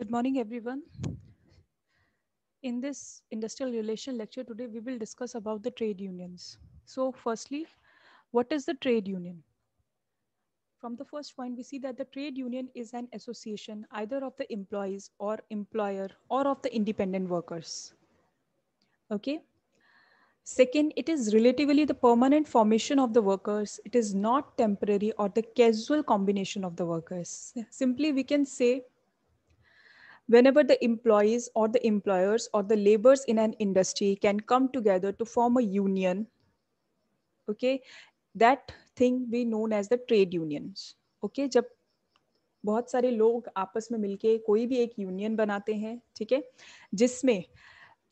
Good morning, everyone. In this industrial relation lecture today, we will discuss about the trade unions. So firstly, what is the trade union? From the first point, we see that the trade union is an association either of the employees or employer or of the independent workers. Okay. Second, it is relatively the permanent formation of the workers. It is not temporary or the casual combination of the workers. Simply, we can say whenever the employees or the employers or the laborers in an industry can come together to form a union okay that thing we known as the trade unions okay jab bahut sare log aapas mein milke koi bhi ek union banate hain theek hai jisme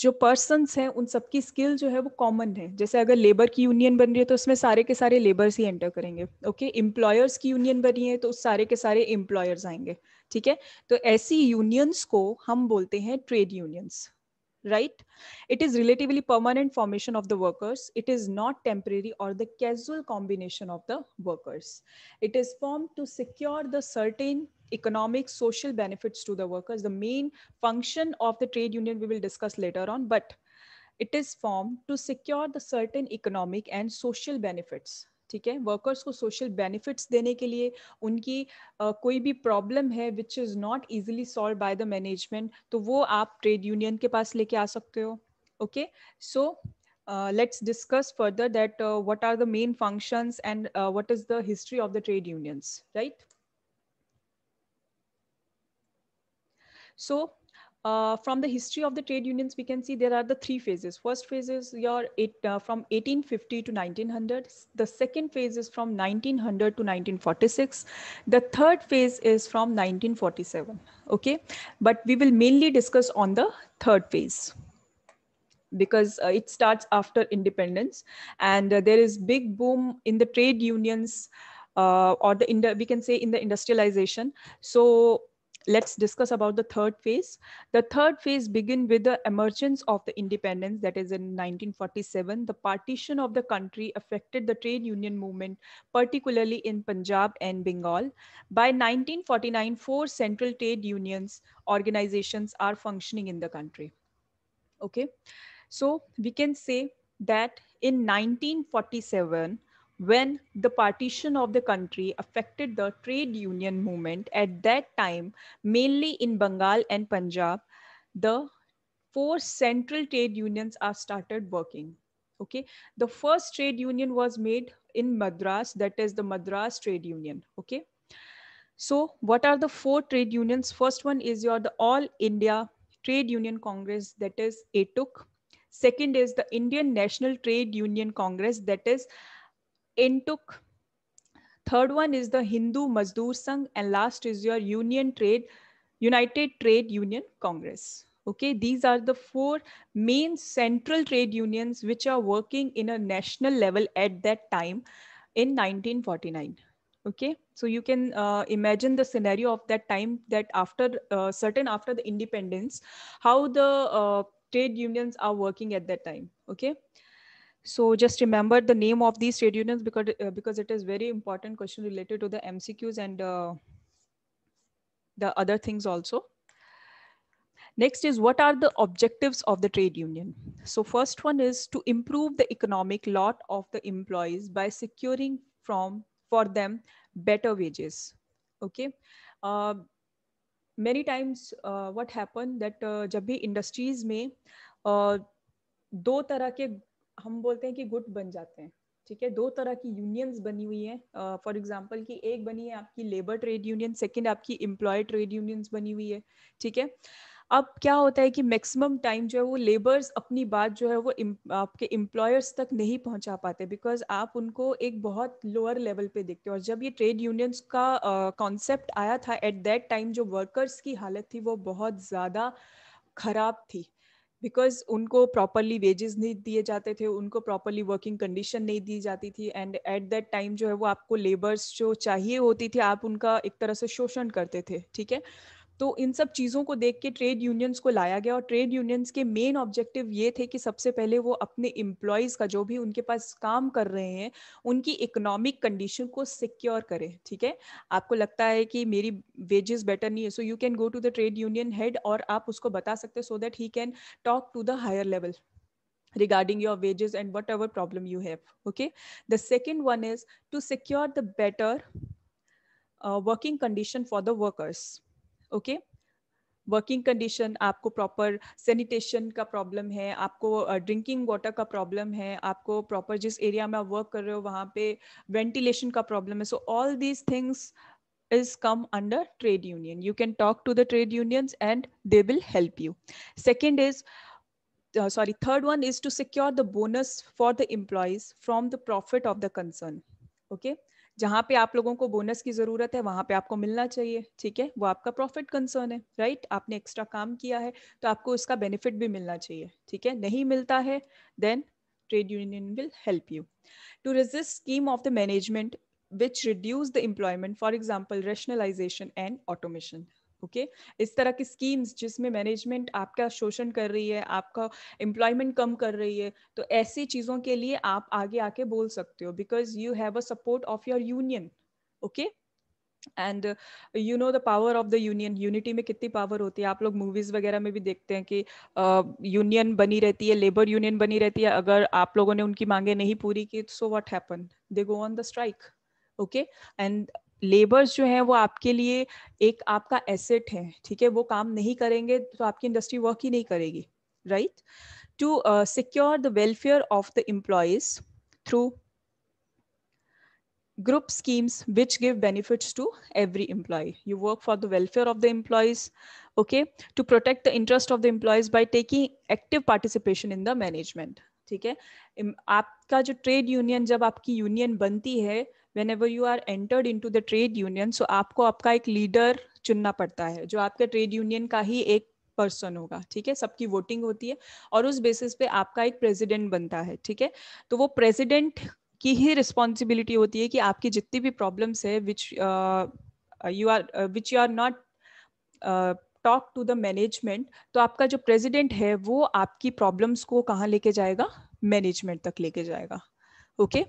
जो persons हैं उन सबकी skill जो है वो common है जैसे अगर लेबर की यूनियन बन रही है तो उसमें सारे के सारे लेबर्स ही एंटर करेंगे ओके okay? इम्प्लॉयर्स की यूनियन बनी है तो उस सारे के सारे इम्प्लॉयर्स आएंगे ठीक है तो ऐसी यूनियंस को हम बोलते हैं trade unions right it is relatively permanent formation of the workers it is not temporary or the casual combination of the workers it is formed to secure the certain economic social benefits to the workers the main function of the trade union we will discuss later on but it is formed to secure the certain economic and social benefits ठीक है workers को social benefits देने के लिए उनकी uh, कोई भी problem है which is not easily solve by the management तो वो आप ट्रेड यूनियन के पास लेके आ सकते हो okay so let's discuss further that what are the main functions and what is the history of the trade unions right so uh, from the history of the trade unions, we can see there are the three phases. First phase is your eight, uh, from 1850 to 1900. The second phase is from 1900 to 1946. The third phase is from 1947. Okay, but we will mainly discuss on the third phase because uh, it starts after independence and uh, there is big boom in the trade unions uh, or the we can say in the industrialization so let's discuss about the third phase. The third phase begin with the emergence of the independence that is in 1947. The partition of the country affected the trade union movement, particularly in Punjab and Bengal. By 1949, four central trade unions organizations are functioning in the country. Okay, so we can say that in 1947, when the partition of the country affected the trade union movement at that time, mainly in Bengal and Punjab, the four central trade unions are started working. Okay, the first trade union was made in Madras, that is the Madras Trade Union. Okay, so what are the four trade unions? First one is your the All India Trade Union Congress, that is atuk Second is the Indian National Trade Union Congress, that is Intuk. Third one is the Hindu Mazdoor Sangh, and last is your Union Trade, United Trade Union Congress. Okay, these are the four main central trade unions which are working in a national level at that time in 1949 okay so you can uh, imagine the scenario of that time that after uh, certain after the independence how the uh, trade unions are working at that time okay so just remember the name of these trade unions because, uh, because it is very important question related to the MCQs and uh, the other things also. Next is what are the objectives of the trade union? So first one is to improve the economic lot of the employees by securing from for them better wages. Okay. Uh, many times uh, what happened that uh, जब भी industries में uh, दो तरह के हम बोलते हैं कि गुट बन जाते हैं ठीक है दो तरह की यूनियंस बनी हुई हैं फॉर एग्जांपल कि एक बनी है आपकी लेबर ट्रेड यूनियन सेकंड आपकी एम्प्लॉय ट्रेड यूनियंस बनी हुई है ठीक है अब क्या होता है कि मैक्सिमम टाइम जो है वो लेबर्स अपनी बात जो है वो आपके एम्प्लॉयर्स तक नहीं पहुंचा पाते बिकॉज आप उनको एक बहुत लोअर लेवल पे देखते हो और जब ये ट्रेड यूनियंस का कॉन्सेप्ट आया था एट दैट टाइम जो वर्कर्स की हालत थी वो बहुत ज़्यादा खराब थी बिकॉज उनको प्रॉपरली वेजेस नहीं दिए जाते थे उनको प्रॉपरली वर्किंग कंडीशन नहीं दी जाती थी एंड एट दैट टाइम जो है वो आपको लेबर्स जो चाहिए होती थी आप उनका एक तरह से शोषण करते थे ठीक है तो इन सब चीज़ों को देख के ट्रेड यूनियंस को लाया गया और ट्रेड यूनियंस के मेन ऑब्जेक्टिव ये थे कि सबसे पहले वो अपने एम्प्लॉयज़ का जो भी उनके पास काम कर रहे हैं उनकी इकोनॉमिक कंडीशन को सिक्योर करें ठीक है आपको लगता है कि मेरी वेजेस बेटर नहीं है so you can go to the trade union head और आप उसको बता सकते so that he can talk to the higher level regarding your wages and whatever problem you have okay the second one is to secure the better working condition for the workers okay working condition आपको proper sanitation का problem है आपको drinking uh, water का problem है आपको proper जिस area में आप वर्क कर रहे हो वहाँ पे वेंटिलेशन का प्रॉब्लम है so all these things is come under trade union you can talk to the trade union and they will help you second is sorry third one is to secure the bonus for the employees from the profit of the concern okay जहां पे आप लोगों को bonus की जरूरत है वहां पे आपको मिलना चाहिए ठीक है वो आपका प्रॉफिट कंसर्न है राइट आपने एक्स्ट्रा काम किया है तो आपको उसका बेनिफिट भी मिलना चाहिए ठीक है नहीं मिलता है then trade union will help you to resist scheme of the management which reduce the employment for example rationalisation and automation okay okay? इस तरह की स्कीम्स जिसमें मैनेजमेंट आपका शोषण कर रही है आपका एम्प्लॉयमेंट कम कर रही है तो ऐसी चीज़ों के लिए आप आगे आके बोल सकते हो because you have a support of your union okay and you know the power of the union unity में कितनी पावर होती है आप लोग मूवीज वगैरह में भी देखते हैं कि यूनियन uh, बनी रहती है लेबर यूनियन बनी रहती है अगर आप लोगों ने उनकी मांगे नहीं पूरी की so what happen they go on the strike okay and labours जो हैं वो आपके लिए एक आपका एसेट है ठीक है वो काम नहीं करेंगे तो आपकी इंडस्ट्री वर्क ही नहीं करेगी right to secure the welfare of the employees through group schemes which give benefits to every employ you work for the welfare of the employees okay to protect the interest of the employees by taking active participation in the management ठीक है आपका जो trade union जब आपकी union बनती है whenever you are entered into the trade union so आपको आपका एक लीडर चुनना पड़ता है जो आपके ट्रेड यूनियन का ही एक पर्सन होगा ठीक है सबकी वोटिंग होती है और उस बेसिस पे आपका एक प्रेसिडेंट बनता है ठीक है तो वो प्रेसिडेंट की ही रिस्पॉन्सिबिलिटी होती है कि आपकी जितनी भी प्रॉब्लम्स है which you are which you are not talk to the management तो आपका जो प्रेजिडेंट है वो आपकी प्रॉब्लम्स को कहाँ लेके जाएगा मैनेजमेंट तक लेके जाएगा okay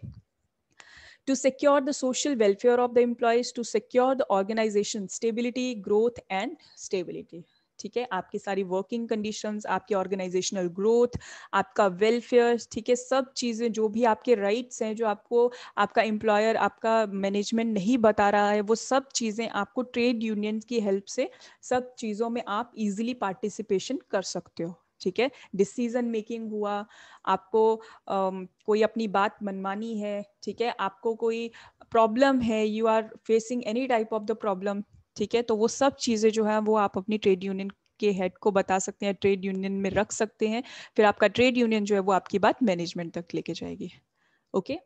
to secure the social welfare of the employees to secure the organisation stability growth and stability ठीक है आपकी सारी वर्किंग कंडीशंस आपकी ऑर्गेनाइजेशनल ग्रोथ आपका वेलफेयर ठीक है सब चीज़ें जो भी आपके राइट्स हैं जो आपको आपका एम्प्लॉयर आपका मैनेजमेंट नहीं बता रहा है वो सब चीज़ें आपको ट्रेड यूनियन की हेल्प से सब चीज़ों में आप इजिली पार्टिसिपेशन कर सकते हो ठीक है डिसीजन मेकिंग हुआ आपको um, कोई अपनी बात मनमानी है ठीक है आपको कोई प्रॉब्लम है you are facing any type of the problem ठीक है तो वो सब चीजें जो है वो आप अपनी ट्रेड यूनियन के हेड को बता सकते हैं ट्रेड यूनियन में रख सकते हैं फिर आपका ट्रेड यूनियन जो है वो आपकी बात मैनेजमेंट तक लेके जाएगी ओके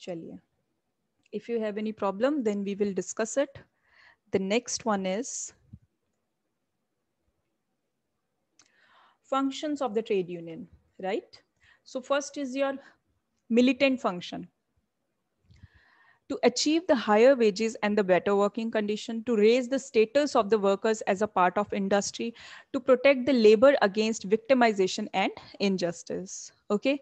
चलिए if you have any problem then we will discuss it the next one is functions of the trade union right so first is your militant function to achieve the higher wages and the better working condition, to raise the status of the workers as a part of industry, to protect the labor against victimization and injustice. Okay.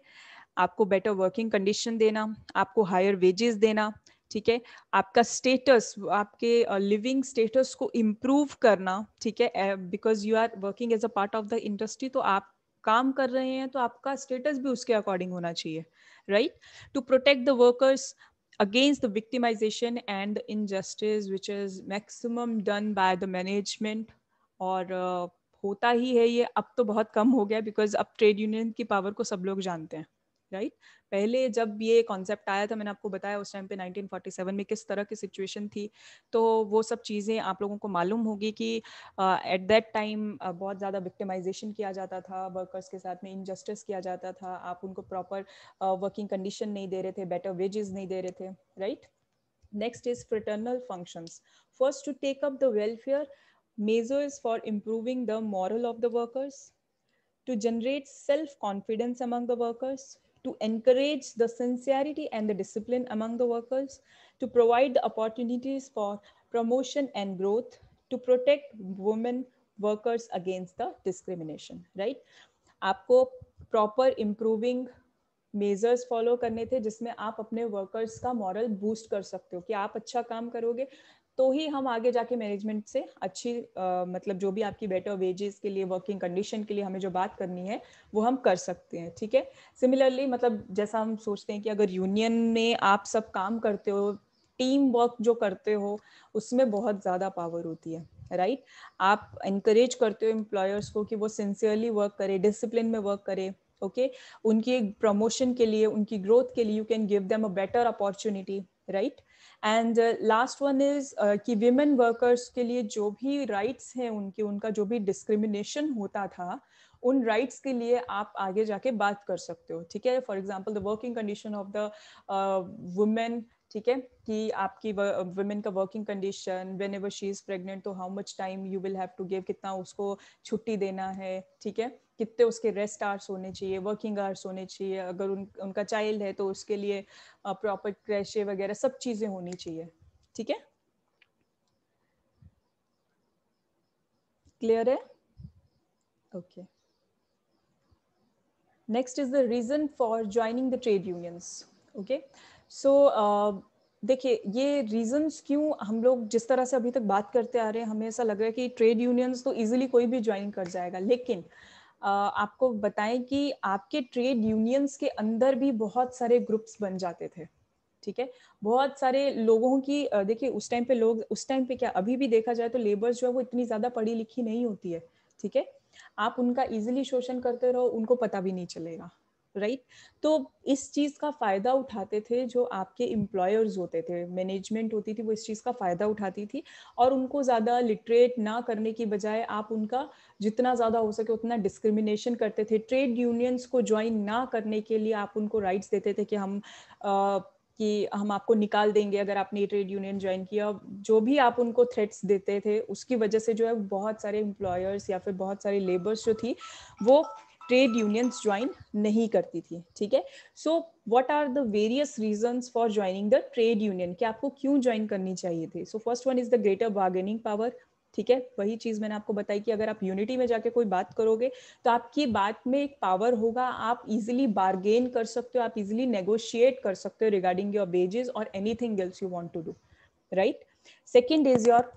आपको better working condition देना आपको higher wages देना ठीक है आपका status आपके living uh, status को improve करना ठीक है because you are working as a part of the industry तो आप काम कर रहे हैं तो आपका स्टेटस भी उसके अकॉर्डिंग होना चाहिए right to protect the workers against the victimization and the injustice which is maximum done by the management or uh, होता ही है ये अब तो बहुत कम हो गया बिकॉज अब ट्रेड यूनियन की पावर को सब लोग जानते हैं राइट right? पहले जब ये कॉन्सेप्ट आया था मैंने आपको बताया उस टाइम पे 1947 में किस तरह की सिचुएशन थी तो वो सब चीज़ें आप लोगों को मालूम होगी कि एट दैट टाइम बहुत ज़्यादा विक्टिमाइजेशन किया जाता था वर्कर्स के साथ में इनजस्टिस किया जाता था आप उनको प्रॉपर वर्किंग कंडीशन नहीं दे रहे थे बेटर वेजेस नहीं दे रहे थे right next is fraternal functions first to take up the welfare measure is for improving the moral of the workers to generate self confidence among the workers to encourage the sincerity and the discipline among the workers, to provide the opportunities for promotion and growth, to protect women workers against the discrimination, right? aapko proper improving measures follow करने थे जिसमें आप अपने workers का moral boost कर सकते हो कि आप अच्छा काम करोगे तो ही हम आगे जाके मैनेजमेंट से अच्छी आ, मतलब जो भी आपकी बेटर वेजेस के लिए वर्किंग कंडीशन के लिए हमें जो बात करनी है वो हम कर सकते हैं ठीक है सिमिलरली मतलब जैसा हम सोचते हैं कि अगर यूनियन में आप सब काम करते हो टीम वर्क जो करते हो उसमें बहुत ज़्यादा पावर होती है राइट right? आप इनक्रेज करते हो एम्प्लॉयर्स को कि वो सिंसियरली वर्क करे डिसिप्लिन में वर्क करे ओके okay? उनकी प्रमोशन के लिए उनकी ग्रोथ के लिए you can give them a better opportunity right and last one is कि विमेन वर्कर्स के लिए जो भी राइट्स हैं उनके उनका जो भी डिस्क्रिमिनेशन होता था उन राइट्स के लिए आप आगे जाके बात कर सकते हो ठीक है for example the working condition of the women ठीक है कि आपकी वुमेन का working condition whenever she is pregnant तो how much time you will have to give कितना उसको छुट्टी देना है ठीक है कितने उसके रेस्ट आवर्स होने चाहिए वर्किंग आवर्स होने चाहिए अगर उन उनका चाइल्ड है तो उसके लिए प्रॉपर क्रैशे वगैरह सब चीज़ें होनी चाहिए ठीक है क्लियर है okay next is the reason for joining the trade unions okay so so, uh, देखिए ये रीजंस क्यों हम लोग जिस तरह से अभी तक बात करते आ रहे हैं हमें ऐसा लग रहा है कि ट्रेड यूनियंस तो इजीली कोई भी ज्वाइन कर जाएगा लेकिन uh, आपको बताएं कि आपके ट्रेड यूनियंस के अंदर भी बहुत सारे ग्रुप्स बन जाते थे ठीक है बहुत सारे लोगों की uh, देखिए उस टाइम पे लोग उस टाइम पे क्या अभी भी देखा जाए तो लेबर्स जो है वो इतनी ज़्यादा पढ़ी लिखी नहीं होती है ठीक है आप उनका इजिली शोषण करते रहो उनको पता भी नहीं चलेगा राइट तो इस चीज़ का फ़ायदा उठाते थे जो आपके एम्प्लॉयर्स होते थे मैनेजमेंट होती थी वो इस चीज़ का फ़ायदा उठाती थी और उनको ज़्यादा लिटरेट ना करने की बजाय आप उनका जितना ज़्यादा हो सके उतना डिस्क्रिमिनेशन करते थे ट्रेड यूनियंस को ज्वाइन ना करने के लिए आप उनको राइट्स देते थे कि हम आ, कि हम आपको निकाल देंगे अगर आपने ट्रेड यूनियन ज्वाइन किया जो भी आप उनको थ्रेट्स देते थे उसकी वजह से जो है बहुत सारे एम्प्लॉयर्स या फिर बहुत सारे लेबर्स जो थी वो ट्रेड यूनियंस ज्वाइन नहीं करती थी ठीक है so what are the various reasons for joining the trade union कि आपको क्यों ज्वाइन करनी चाहिए थी so first one is the greater bargaining power ठीक है वही चीज मैंने आपको बताई कि अगर आप यूनिटी में जाके कोई बात करोगे तो आपकी बात में एक पावर होगा आप इजिली बार्गेन कर सकते हो आप इजिली नेगोशिएट कर सकते हो रिगार्डिंग योर वेजेस और anything else you want to do right second is your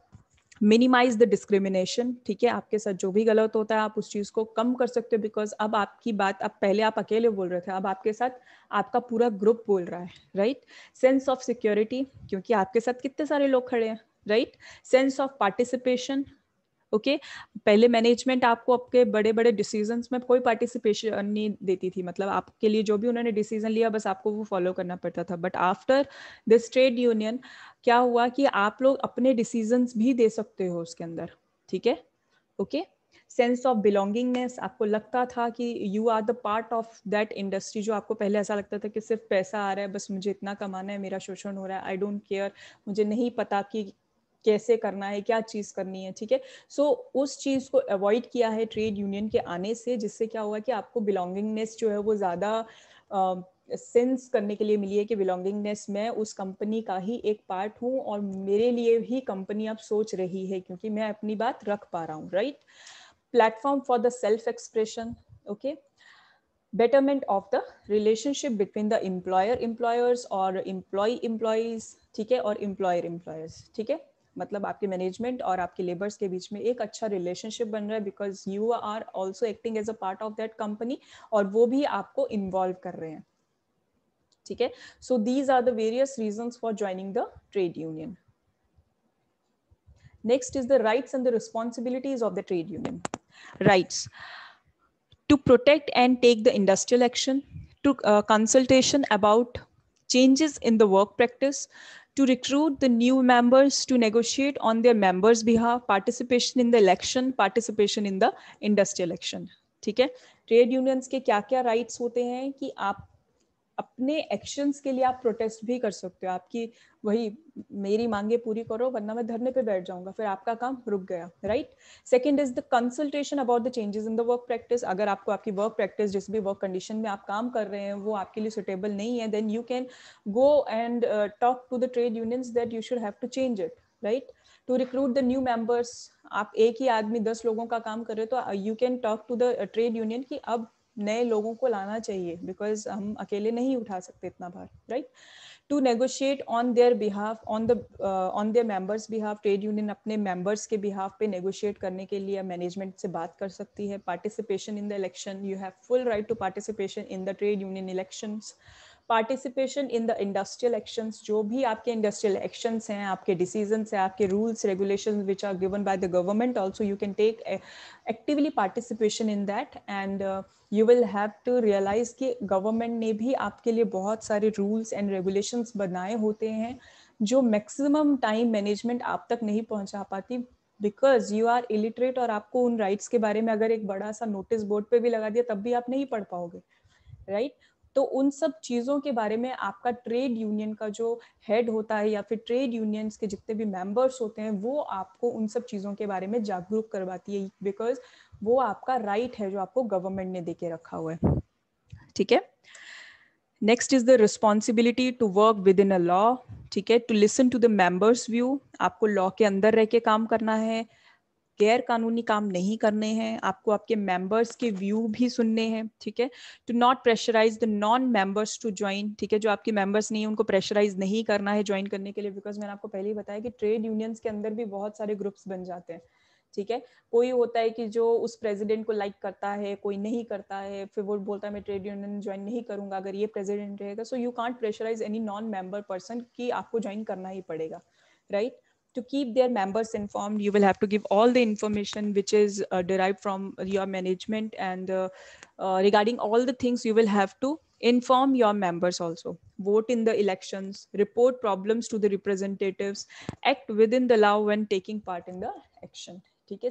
minimise the discrimination ठीक है आपके साथ जो भी गलत होता है आप उस चीज़ को कम कर सकते हो बिकॉज अब आपकी बात अब पहले आप अकेले बोल रहे थे अब आपके साथ आपका पूरा ग्रुप बोल रहा है राइट सेंस ऑफ सिक्योरिटी क्योंकि आपके साथ कितने सारे लोग खड़े हैं right sense of participation okay okay? पहले मैनेजमेंट आपको आपके बड़े बड़े डिसीजंस में कोई पार्टिसिपेशन नहीं देती थी मतलब आपके लिए जो भी उन्होंने डिसीजन लिया बस आपको वो फॉलो करना पड़ता था but after this trade union क्या हुआ कि आप लोग अपने डिसीजंस भी दे सकते हो उसके अंदर ठीक है ओके सेंस ऑफ बिलोंगिंगनेस आपको लगता था कि you are the part of that industry जो आपको पहले ऐसा लगता था कि सिर्फ पैसा आ रहा है बस मुझे इतना कमाना है मेरा शोषण हो रहा है आई डोंट केयर मुझे नहीं पता कि कैसे करना है क्या चीज़ करनी है ठीक है सो उस चीज़ को अवॉइड किया है ट्रेड यूनियन के आने से जिससे क्या हुआ कि आपको बिलोंगिंगनेस जो है वो ज़्यादा सेंस करने के लिए मिली है कि बिलोंगिंगनेस मैं उस कंपनी का ही एक पार्ट हूँ और मेरे लिए भी कंपनी अब सोच रही है क्योंकि मैं अपनी बात रख पा रहा हूँ right platform for the self expression okay betterment of the relationship between the employer employers और इम्प्लॉय employees ठीक है और इम्प्लॉयर इम्प्लॉयर्स ठीक है मतलब आपके मैनेजमेंट और आपके लेबर्स के बीच में एक अच्छा रिलेशनशिप बन रहा है because you are also acting as a part of that company और वो भी आपको इन्वॉल्व कर रहे हैं ठीक है so these are the various reason for joining the trade union next is the rights and the responsibilities of the trade union rights to protect and take the industrial action, to uh, consultation about changes in the work practice, to recruit the new members, to negotiate on their members' behalf, participation in the election, participation in the industry election. theek hai trade unions ke kya kya rights hote hain ki aap अपने actions के लिए आप protest भी कर सकते हो आपकी वही मेरी मांगे पूरी करो वरना मैं धरने पे बैठ जाऊंगा फिर आपका काम रुक गया right second is the consultation about the changes in the work practice अगर आपको आपकी वर्क प्रैक्टिस जिस भी वर्क कंडीशन में आप काम कर रहे हैं वो आपके लिए सुटेबल नहीं है then you can go and talk to the trade unions that you should have to change it right to recruit the new members आप एक ही आदमी दस लोगों का काम कर रहे हो तो you can talk to the trade union कि अब नए लोगों को लाना चाहिए बिकॉज हम अकेले नहीं उठा सकते इतना भार right to negotiate on their behalf on the on their members behalf trade union अपने मेंबर्स के बिहाफ पे नेगोशिएट करने के लिए मैनेजमेंट से बात कर सकती है participation in the election you have full right to participation in the trade union elections participation in the industrial actions जो भी आपके इंडस्ट्रियल एक्शंस हैं आपके डिसीजन हैं आपके rules regulation which are given by the government also you can take actively participation in that and you will have to realise कि government ने भी आपके लिए बहुत सारे रूल्स एंड रेगुलेशंस बनाए होते हैं जो मैक्सिमम टाइम मैनेजमेंट आप तक नहीं पहुंचा पाती बिकॉज यू आर इलिटरेट और आपको उन राइट्स के बारे में अगर एक बड़ा सा नोटिस बोर्ड पे भी लगा दिया तब भी आप नहीं पढ़ पाओगे राइट right? तो उन सब चीज़ों के बारे में आपका ट्रेड यूनियन का जो हेड होता है या फिर ट्रेड यूनियंस के जितने भी मेंबर्स होते हैं वो आपको उन सब चीज़ों के बारे में जागरूक करवाती है बिकॉज वो आपका राइट right है जो आपको गवर्नमेंट ने दे के रखा हुआ है ठीक है next is the responsibility to work within a law ठीक है to listen to the members view आपको लॉ के अंदर रह के काम करना है गैर कानूनी काम नहीं करने हैं आपको आपके मेंबर्स के व्यू भी सुनने हैं ठीक है to not pressurise the non members to join ठीक है जो आपके मेंबर्स नहीं है उनको प्रेशराइज नहीं करना है ज्वाइन करने के लिए बिकॉज मैंने आपको पहले ही बताया कि ट्रेड यूनियंस के अंदर भी बहुत सारे ग्रुप्स बन जाते हैं ठीक है कोई होता है कि जो उस प्रेसिडेंट को लाइक करता है कोई नहीं करता है फिर वो बोलता है मैं ट्रेड यूनियन ज्वाइन नहीं करूंगा अगर ये प्रेसिडेंट रहेगा so you can't pressurise any non member person कि आपको ज्वाइन करना ही पड़ेगा right right? to keep their members informed you will have to give all the information which is uh, derived from your management and uh, uh, regarding all the things you will have to inform your members also vote in the elections report problems to the representatives act within the law when taking part in the action ठीक है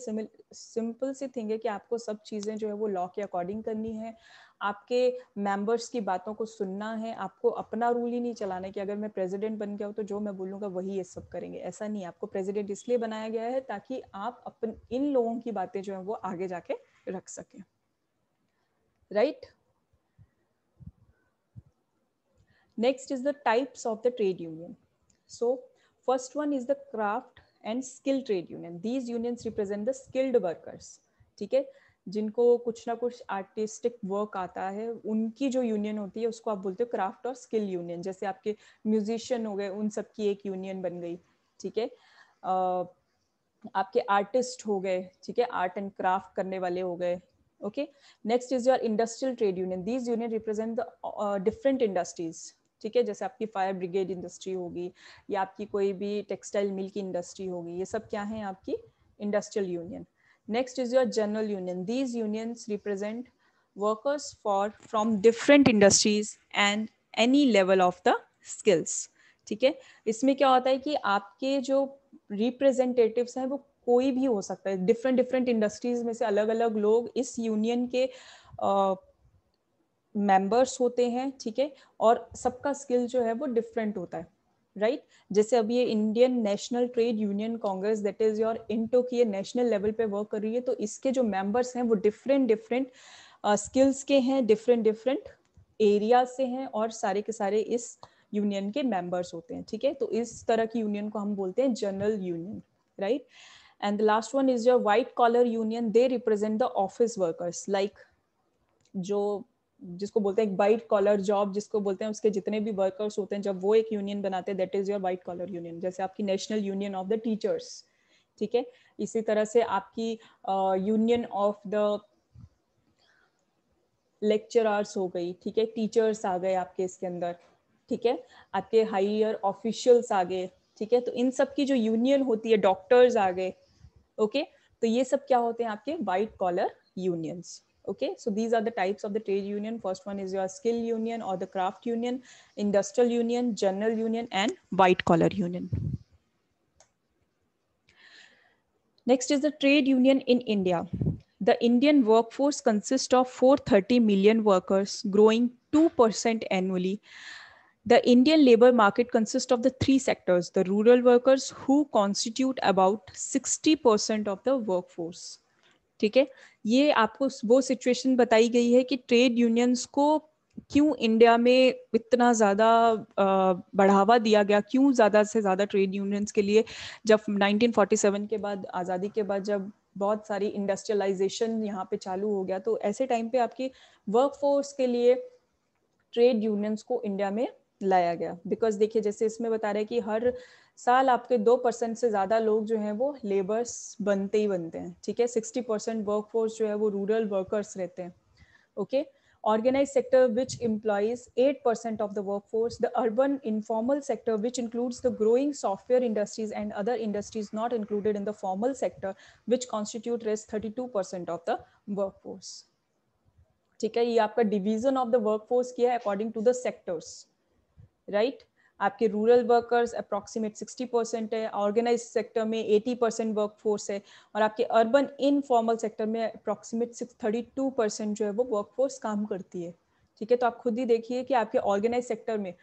simple सी thing है कि आपको सब चीज़ें जो है वो लॉ के अकॉर्डिंग करनी है आपके मेंबर्स की बातों को सुनना है आपको अपना रूल ही नहीं चलाना है कि अगर मैं प्रेसिडेंट बन गया हूँ तो जो मैं बोलूंगा वही ये सब करेंगे ऐसा नहीं आपको प्रेसिडेंट इसलिए बनाया गया है ताकि आप अपन इन लोगों की बातें जो है वो आगे जाके रख सकें right next is the types of the trade union so first one is the craft and skill trade union these unions represent the skilled workers ठीक है जिनको कुछ ना कुछ आर्टिस्टिक वर्क आता है उनकी जो यूनियन होती है उसको आप बोलते हो क्राफ्ट और स्किल यूनियन जैसे आपके म्यूजिशियन हो गए उन सब की एक यूनियन बन गई ठीक है आपके आर्टिस्ट हो गए ठीक है आर्ट एंड क्राफ्ट करने वाले हो गए okay next is your industrial trade union these union represent the different industries ठीक है जैसे आपकी फायर ब्रिगेड इंडस्ट्री होगी या आपकी कोई भी टेक्सटाइल मिल की इंडस्ट्री होगी ये सब क्या है आपकी industrial union Next is your general union. These unions represent workers for from different industries and any level of the skills. ठीक है इसमें क्या होता है कि आपके जो रिप्रेजेंटेटिव्स हैं वो कोई भी हो सकता है डिफरेंट डिफरेंट इंडस्ट्रीज में से अलग अलग लोग इस यूनियन के मेंबर्स uh, होते हैं ठीक है और सबका स्किल जो है वो डिफरेंट होता है राइट जैसे अब ये Indian national trade union congress that is your into की ये नेशनल लेवल पे वर्क कर रही है तो इसके जो मेंबर्स हैं वो डिफरेंट डिफरेंट स्किल्स के हैं डिफरेंट डिफरेंट एरिया से हैं और सारे के सारे इस यूनियन के मेंबर्स होते हैं ठीक है तो इस तरह की यूनियन को हम बोलते हैं general union right and the last one is your white collar union they represent the office workers like जो जिसको बोलते हैं वाइट कॉलर जॉब जिसको बोलते हैं उसके जितने भी वर्कर्स होते हैं जब वो एक यूनियन बनाते हैं that is your white collar union जैसे आपकी national union of the teachers ठीक है इसी तरह से आपकी यूनियन ऑफ द लेक्चरर्स हो गई ठीक है टीचर्स आ गए आपके इसके अंदर ठीक है आपके हाइयर ऑफिशियल्स आ गए ठीक है तो इन सब की जो यूनियन होती है डॉक्टर्स आ गए ओके तो ये सब क्या होते हैं आपके white collar unions okay so these are the types of the trade union first one is your skill union or the craft union industrial union general union and white collar union next is the trade union in india the indian workforce consists of 430 million workers growing 2% annually the Indian labor market consists of the three sectors the rural workers, who constitute about 60% of the workforce, ठीक है ये आपको वो situation बताई गई है कि trade unions को क्यों इंडिया में इतना ज़्यादा बढ़ावा दिया गया क्यों ज़्यादा से ज़्यादा ट्रेड यूनियंस के लिए जब 1947 के बाद आज़ादी के बाद जब बहुत सारी इंडस्ट्रियलाइजेशन यहाँ पे चालू हो गया तो ऐसे टाइम पे आपकी वर्कफोर्स के लिए ट्रेड यूनियंस को इंडिया में लाया गया बिकॉज देखिए जैसे इसमें बता रहे हैं कि हर साल आपके दो परसेंट से ज़्यादा लोग जो हैं वो लेबर्स बनते ही बनते हैं ठीक है सिक्सटी परसेंट वर्क फोर्स जो है वो रूरल वर्कर्स रहते हैं okay organise sector which employs eight percent of the work force the urban informal sector which includes the growing software industries and other industries not included in the formal sector which constitutes thirty two percent of the work force ठीक है ये आपका division of the work force किया है according to the sectors right आपके rural workers approximate 60 percent है organise sector में 80 percent work force है और आपके अर्बन इनफॉर्मल सेक्टर में approximate six thirty two percent जो है वो वर्क फोर्स काम करती है ठीक है तो आप खुद ही देखिए कि आपके ऑर्गेनाइज सेक्टर में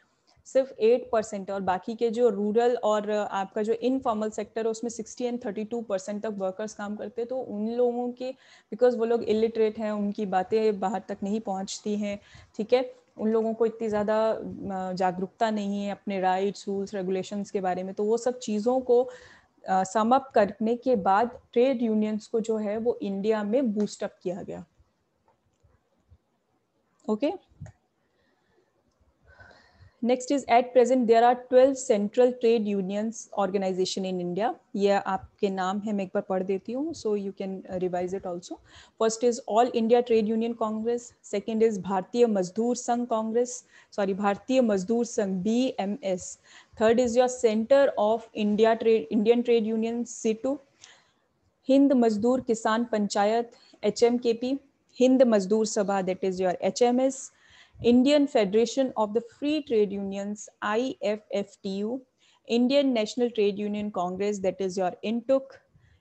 सिर्फ एट परसेंट और बाकी के जो रूरल और आपका जो इनफॉर्मल सेक्टर है उसमें sixty and thirty two percent तक वर्कर्स काम करते हैं तो उन लोगों के बिकॉज वो लोग इलिटरेट हैं उनकी बातें बाहर तक नहीं पहुंचती हैं ठीक है थीके? उन लोगों को इतनी ज़्यादा जागरूकता नहीं है अपने राइट्स रूल्स रेगुलेशंस के बारे में तो वो सब चीज़ों को सम अप करने के बाद ट्रेड यूनियंस को जो है वो इंडिया में बूस्टअप किया गया okay okay? Next is at present there are twelve central trade unions organisation in India ये आपके नाम है मैं एक बार पढ़ देती हूँ so you can revise it also first is all India trade union congress second is Bharatiya Mazdoor Sangh congress sorry Bharatiya Mazdoor Sangh B M S third is your centre of India trade Indian trade union CITU Hind Mazdoor Kisan Panchayat H M K P Hind Mazdoor Sabha that is your H M S Indian Federation of the Free Trade Unions, IFFTU, Indian National Trade Union Congress, that is your INTUC,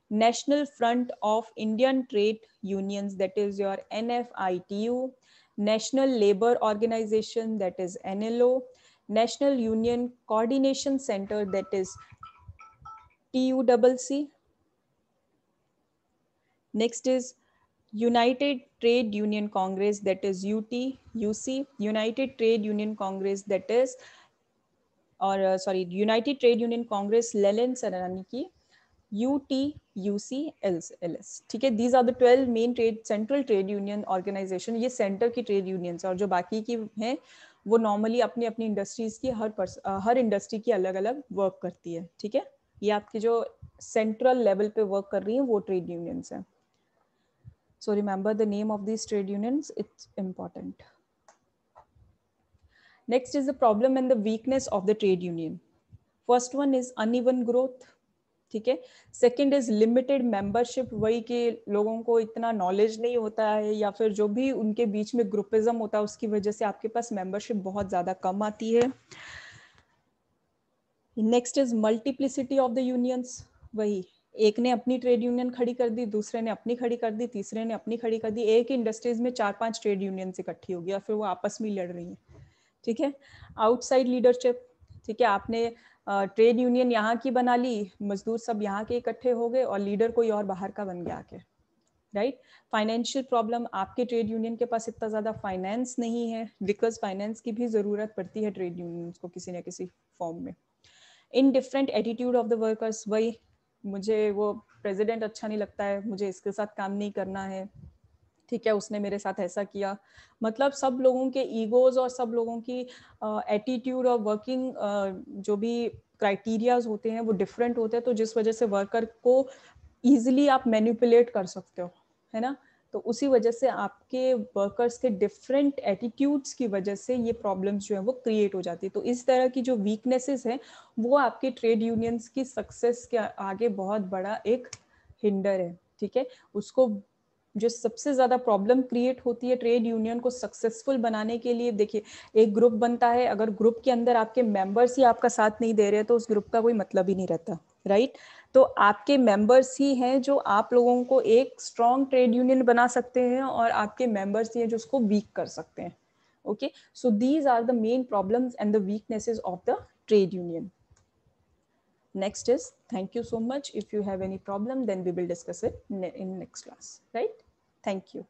National Front of Indian Trade Unions, that is your NFITU, National Labor Organization, that is NLO, National Union Coordination Center, that is TUCC. Next is United Trade Union Congress, that is UT, UC, United Trade Union Congress, that is, और uh, sorry united trade union congress Lenin Sarani की U T U C L L S ठीक है these are the twelve main trade central trade union organisation ये centre की trade unions और जो बाकी की हैं वो नॉर्मली अपनी अपनी इंडस्ट्रीज की हर पर्स हर इंडस्ट्री की अलग अलग वर्क करती है ठीक है ये आपकी जो सेंट्रल लेवल पे वर्क कर रही हैं वो ट्रेड यूनियंस हैं So remember the name of these trade unions, it's important. Next is the problem and the weakness of the trade union. First one is uneven growth. ठीक है second is limited membership वही के लोगों को इतना knowledge नहीं होता है या फिर जो भी उनके बीच में ग्रुपिज्म होता है उसकी वजह से आपके पास मेंबरशिप बहुत ज्यादा कम आती है next is multiplicity of the unions वही एक ने अपनी ट्रेड यूनियन खड़ी कर दी दूसरे ने अपनी खड़ी कर दी तीसरे ने अपनी खड़ी कर दी एक ही इंडस्ट्रीज में चार पांच ट्रेड यूनियन से इकट्ठी होगी और फिर वो आपस में लड़ रही है ठीक है आउटसाइड लीडरशिप ठीक है आपने ट्रेड यूनियन यहाँ की बना ली मजदूर सब यहाँ के इकट्ठे हो गए और लीडर कोई और बाहर का बन गया आके राइट फाइनेंशियल प्रॉब्लम आपके ट्रेड यूनियन के पास इतना ज़्यादा फाइनेंस नहीं है बिकॉज फाइनेंस की भी ज़रूरत पड़ती है ट्रेड यूनियन को किसी न किसी फॉर्म में indifferent attitude of the workers वही मुझे वो प्रेसिडेंट अच्छा नहीं लगता है मुझे इसके साथ काम नहीं करना है ठीक है उसने मेरे साथ ऐसा किया मतलब सब लोगों के ईगोज और सब लोगों की एटीट्यूड और वर्किंग जो भी क्राइटेरियाज होते हैं वो डिफरेंट होते हैं तो जिस वजह से वर्कर को ईजिली आप मैन्यूपुलेट कर सकते हो है ना तो उसी वजह से आपके वर्कर्स के डिफरेंट एटीट्यूड्स की वजह से ये प्रॉब्लम्स जो है वो क्रिएट हो जाती है तो इस तरह की जो वीकनेसेस हैं वो आपके ट्रेड यूनियंस की सक्सेस के आगे बहुत बड़ा एक हिंडर है ठीक है उसको जो सबसे ज़्यादा प्रॉब्लम क्रिएट होती है ट्रेड यूनियन को सक्सेसफुल बनाने के लिए देखिए एक ग्रुप बनता है अगर ग्रुप के अंदर आपके मेंबर्स ही आपका साथ नहीं दे रहे तो उस ग्रुप का कोई मतलब ही नहीं रहता राइट तो आपके मेंबर्स ही हैं जो आप लोगों को एक स्ट्रॉन्ग ट्रेड यूनियन बना सकते हैं और आपके मेंबर्स ही हैं जो उसको वीक कर सकते हैं okay so these are the main problems and the weaknesses of the trade union next is thank you so much if you have any problem then we will discuss it in next class right thank you